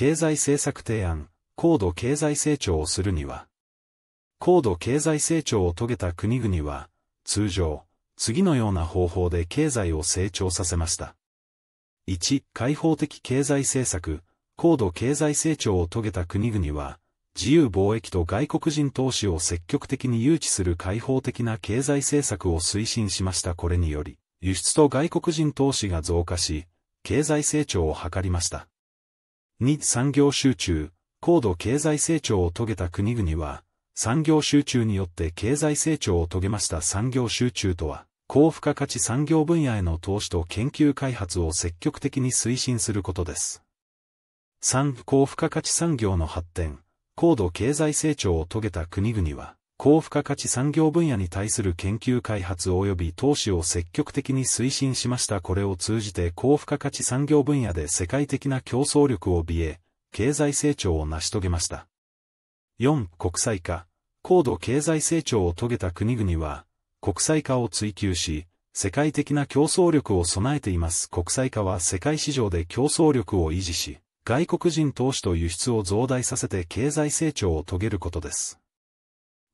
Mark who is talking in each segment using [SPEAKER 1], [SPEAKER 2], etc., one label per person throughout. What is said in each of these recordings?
[SPEAKER 1] 経済政策提案、高度経済成長をするには、高度経済成長を遂げた国々は、通常、次のような方法で経済を成長させました。1、開放的経済政策、高度経済成長を遂げた国々は、自由貿易と外国人投資を積極的に誘致する開放的な経済政策を推進しましたこれにより、輸出と外国人投資が増加し、経済成長を図りました。日産業集中、高度経済成長を遂げた国々は、産業集中によって経済成長を遂げました産業集中とは、高付加価値産業分野への投資と研究開発を積極的に推進することです。3、高付加価値産業の発展、高度経済成長を遂げた国々は、高付加価値産業分野に対する研究開発及び投資を積極的に推進しましたこれを通じて高付加価値産業分野で世界的な競争力を美え、経済成長を成し遂げました。4. 国際化。高度経済成長を遂げた国々は、国際化を追求し、世界的な競争力を備えています。国際化は世界市場で競争力を維持し、外国人投資と輸出を増大させて経済成長を遂げることです。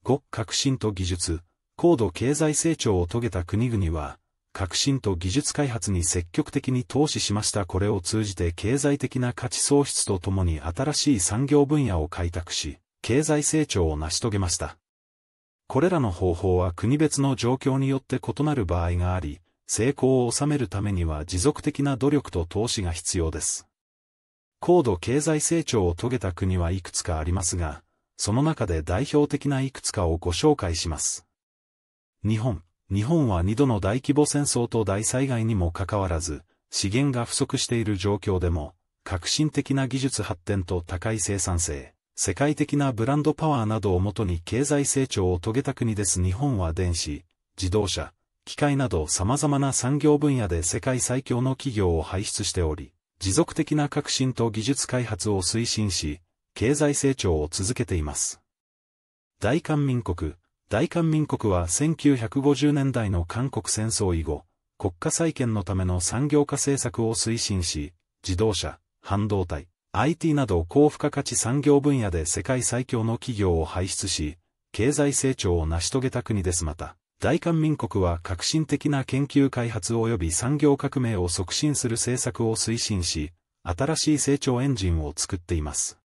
[SPEAKER 1] く革新と技術、高度経済成長を遂げた国々は、革新と技術開発に積極的に投資しましたこれを通じて経済的な価値創出とともに新しい産業分野を開拓し、経済成長を成し遂げました。これらの方法は国別の状況によって異なる場合があり、成功を収めるためには持続的な努力と投資が必要です。高度経済成長を遂げた国はいくつかありますが、その中で代表的ないくつかをご紹介します。日本。日本は二度の大規模戦争と大災害にもかかわらず、資源が不足している状況でも、革新的な技術発展と高い生産性、世界的なブランドパワーなどをもとに経済成長を遂げた国です。日本は電子、自動車、機械など様々な産業分野で世界最強の企業を輩出しており、持続的な革新と技術開発を推進し、経済成長を続けています。大韓民国、大韓民国は1950年代の韓国戦争以後、国家再建のための産業化政策を推進し、自動車、半導体、IT など高付加価値産業分野で世界最強の企業を輩出し、経済成長を成し遂げた国ですまた、大韓民国は革新的な研究開発及び産業革命を促進する政策を推進し、新しい成長エンジンを作っています。